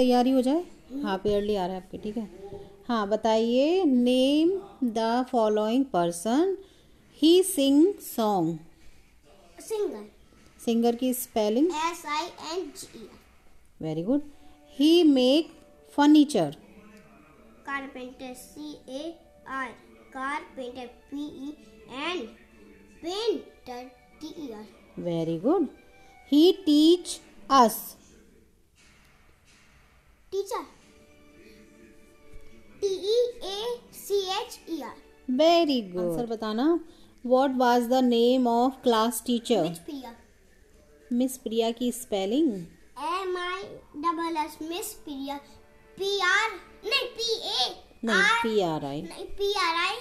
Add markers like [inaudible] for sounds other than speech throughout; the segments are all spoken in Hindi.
तैयारी हो जाए हाँ पेयरली आ रहा है आपके ठीक है हाँ बताइए name the following person he sing song singer singer की spelling S I N G very good he make furniture carpenter C A R carpenter P E N painter T R very good he teach us teacher T E A C H E R very good answer बताना what was the name of class teacher Miss Priya Miss Priya की spelling M I double S miss Priya P R नहीं पी ए नहीं पी आर आई नहीं P R I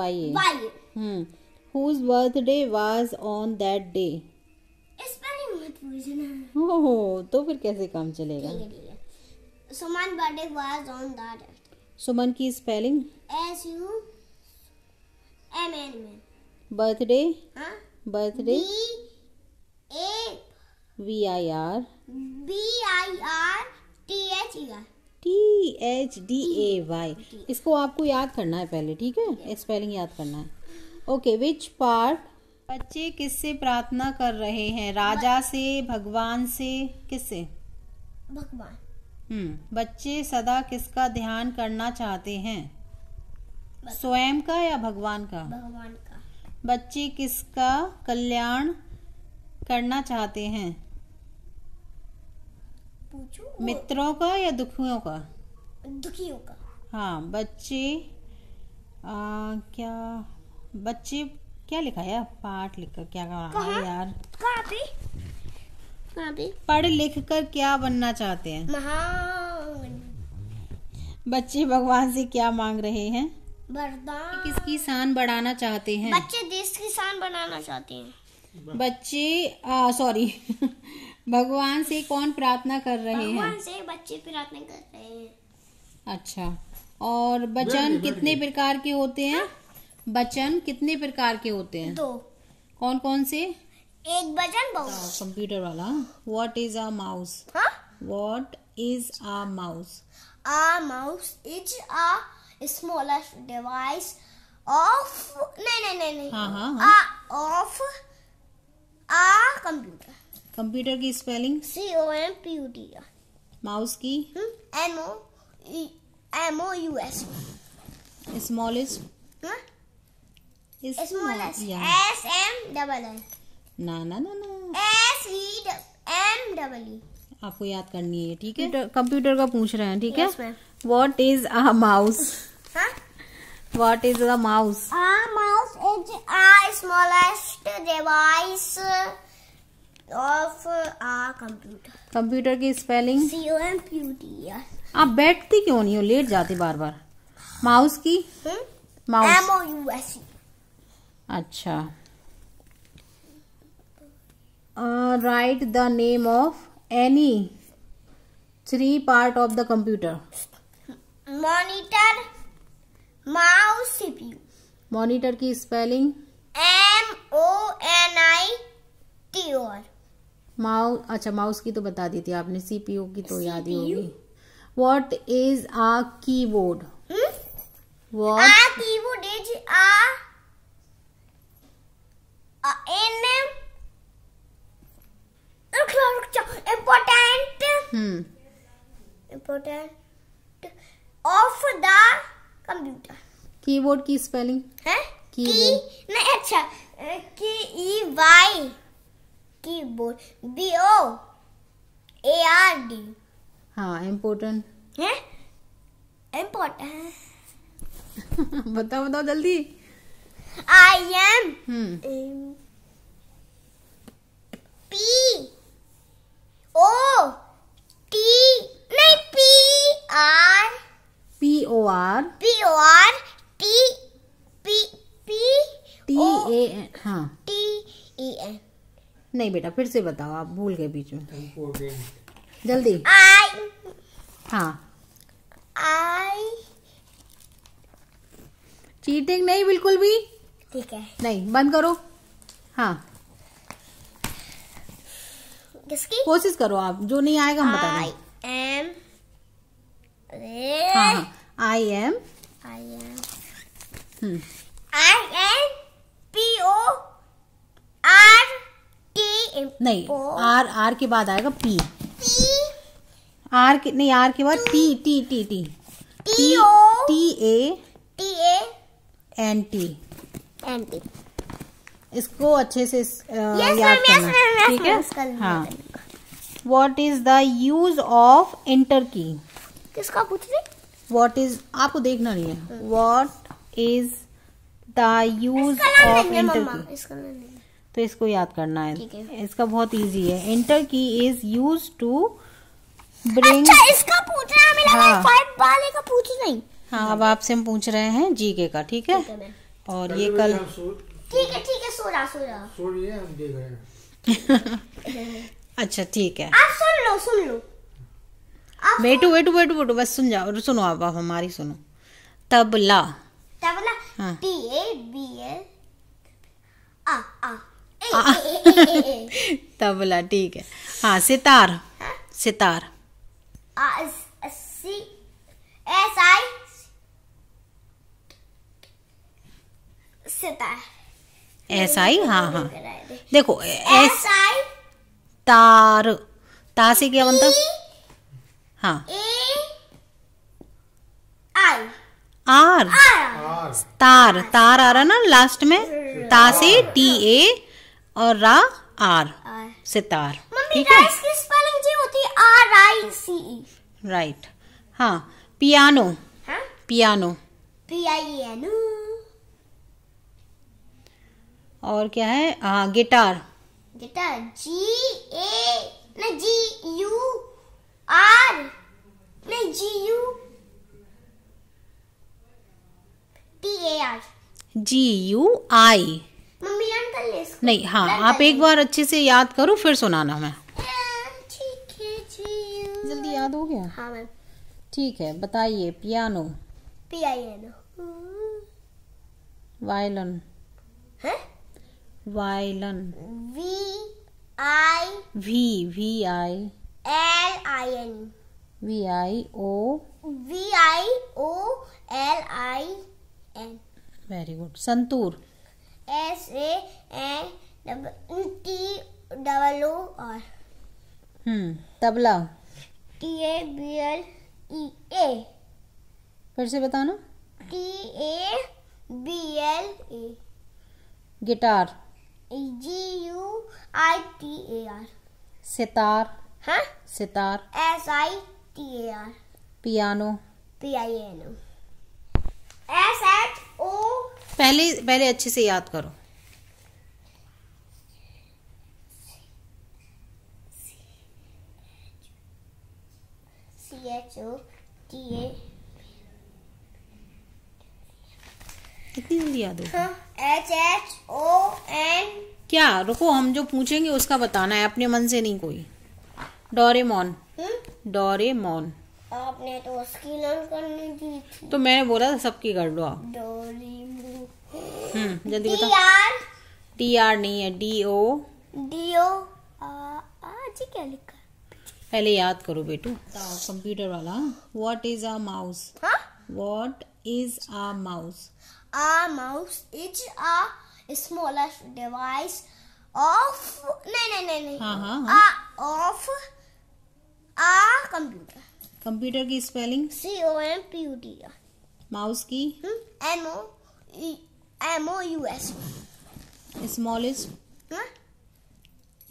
Y Y hmm whose birthday was on that day spelling मत पूछना ओह तो फिर कैसे काम चलेगा ठीक है Suman birthday was on that day. Suman की spelling S U M N में बर्थडे हाँ birthday B A V I R B I R T H E R T H D A Y इसको आपको याद करना है पहले ठीक है yeah. स्पेलिंग याद करना है ओके विच पार्ट बच्चे किससे प्रार्थना कर रहे हैं राजा से भगवान से किससे भगवान हम्म। बच्चे सदा किसका ध्यान करना चाहते हैं स्वयं का या भगवान का भगवान का बच्चे किसका कल्याण करना चाहते हैं मित्रों का या दुखियों का दुखियों का हाँ बच्चे आ, क्या बच्चे क्या लिखा है पाठ लिखा क्या कहा यार पढ़ लिख कर क्या बनना चाहते हैं महान बच्चे भगवान से क्या मांग रहे हैं वरदान किसकी शान बढ़ाना चाहते हैं बच्चे देश की शान बढ़ाना चाहते हैं बच्चे सॉरी [laughs] भगवान से कौन प्रार्थना कर रहे हैं भगवान से बच्चे प्रार्थना कर रहे हैं अच्छा और वचन कितने प्रकार के होते हैं वचन हाँ। कितने प्रकार के होते हैं दो कौन कौन से एक बजन बहुत कंप्यूटर हाँ, वाला what is a mouse what is a mouse a mouse is a smallest device of नहीं नहीं नहीं नहीं हां हां a of a computer computer की spelling C O M P U T mouse की M O M O U S smallest smallest S M double N ना ना ना ना एस ई एम डब्ल्यू आपको याद करनी है ठीक है कंप्यूटर का पूछ रहे हैं ठीक है what is a mouse what is a mouse mouse is a smallest device of a computer computer की spelling C O M P T आप बैठती क्यों नहीं हो लेट जाते बार बार माउस की mouse M O U S अच्छा write the name of any three part of the computer monitor mouse CPU monitor की spelling M O N I T और माउस अच्छा माउस की तो बता दी थी आपने सीपीओ की तो याद ही होगी what is a keyboard what keyboard is a in रुक जाओ रुक जाओ important hmm important of the computer keyboard की स्पेलिंग है की नहीं अच्छा K E Y keyboard B O A R D हाँ इम्पोर्टेंट है इम्पोर्टेंट बताओ बताओ जल्दी I M hmm A N e हाँ टी ई एन नहीं बेटा फिर से बताओ आप भूल गए बीच में जल्दी आई हाँ आई चीटिंग नहीं बिल्कुल भी ठीक है नहीं बंद करो हाँ किसकी कोशिश करो आप जो नहीं आएगा हम बता I M I M I M नहीं आर आर के बाद आएगा पी आर के नहीं आर के बाद T T T T T T A T A N T N T इसको अच्छे से याद करना ठीक है हाँ what is the use of enter key किसका पूछ रहे वॉट इज आपको देखना नहीं है what is the use of enter key तो इसको याद करना है इसका बहुत इजी है इंटर की इज यूज टू ब्रिंग है हाँ। वाले का पूछ नहीं हाँ अब आपसे हम पूछ रहे हैं जीके का ठीक है, और ये कल ठीक है ठीक है सोरा सोरा हम देख रहे हैं [laughs] अच्छा ठीक है आप सुन लो सुन लो बेटू बेटू बेटू बेटू बस सुन जाओ सुनो आप हमारी सुनो tabla tabla T A B L [laughs] tabla ठीक है हाँ सितार हा? सितार एस आई हाँ तो हाँ देखो एस आई तार ता से क्या बनता e हाँ आर, आर तार तार आ रहा ना लास्ट में तासे टी ए और रा आर सितार ठीक है की स्पेलिंग जी होती आर आई सी राइट हाँ पियानो पी पियानो पियानो और क्या है हाँ गिटार गिटार जी ए न जी यू आर न G U T A R G U I नहीं हाँ आप एक बार अच्छे से याद करो फिर सुनाना मैं जल्दी याद हो गया हाँ, ठीक है बताइए piano piano violin violin V I V V I L I N V I O V I O L I N very good santoor S A T double O R hmm tabla T A B L E A फिर से बताना T A B L A guitar G U I T A R sitar हाँ sitar S I T A R piano P I N O S H पहले पहले अच्छे से याद करो कितनी जल्दी याद हो एच एच ओ एन क्या रुको हम जो पूछेंगे उसका बताना है अपने मन से नहीं कोई डोरेमोन हम्म? डोरेमोन आपने तो उसकी लर्न करनी थी तो मैंने बोला था सबकी कर लो आप हम्म, जल्दी बताओ आर टी आर नहीं है डी ओ डी ओ आज क्या लिखा पहले याद करो बेटू कंप्यूटर वाला what is a mouse what is a mouse a mouse is a smallest device of नहीं नहीं नहीं नहीं हाँ हाँ ऑफ आ कंप्यूटर कंप्यूटर की spelling C O M P U T mouse की M O M O U S smallest हाँ?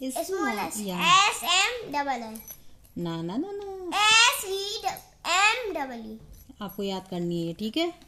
Smallest S M double L ना ना ना ना S E M double E आपको याद करनी है ठीक है